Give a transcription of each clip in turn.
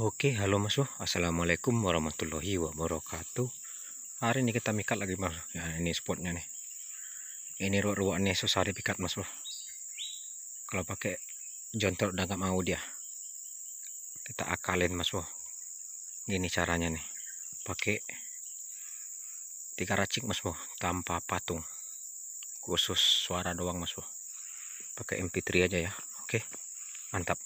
Oke, halo Mas. Assalamualaikum warahmatullahi wabarakatuh. Hari ini kita mikat lagi Mas. Ya, ini spotnya nih. Ini ruak-ruak nih susah dipikat Mas. Kalau pakai jontor udah nggak mau dia. Kita akalin Mas. Gini caranya nih. Pakai tiga racik Mas tanpa patung. Khusus suara doang Mas. Pakai MP3 aja ya. Oke. Mantap.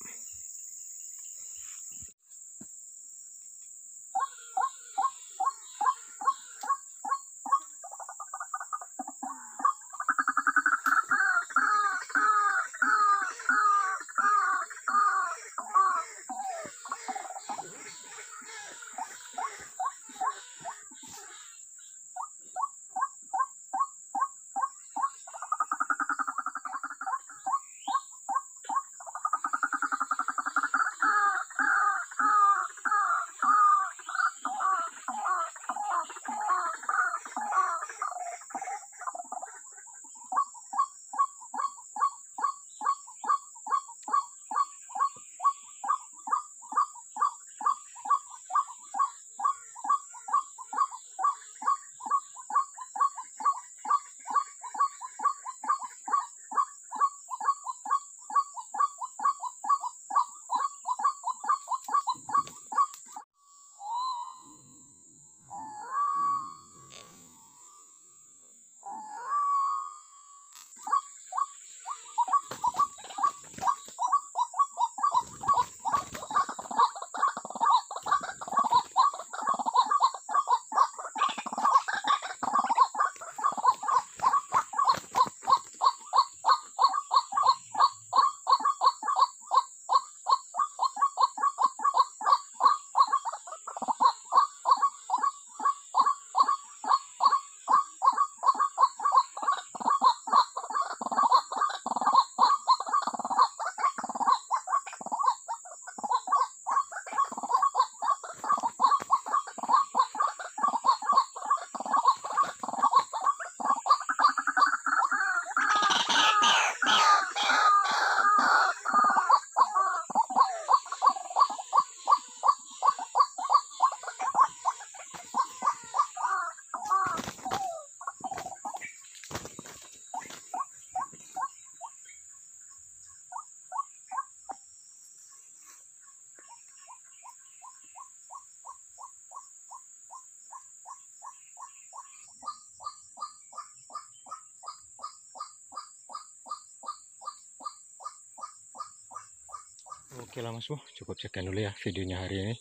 Oke lah Mas cukup sekian dulu ya videonya hari ini.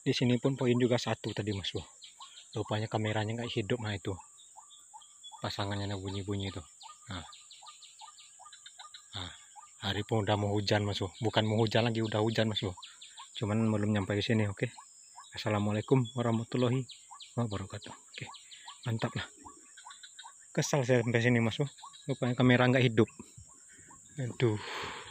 Di sini pun poin juga satu tadi Mas Bo. Rupanya kameranya nggak hidup nah itu. Pasangannya ada bunyi-bunyi itu. Nah. nah. hari pun udah mau hujan Mas Bukan mau hujan lagi, udah hujan Mas Cuman belum nyampe ke sini, oke. Assalamualaikum warahmatullahi wabarakatuh. Oke. Mantap lah. Kesal saya sampai sini Mas Bo. Rupanya kamera nggak hidup. Aduh.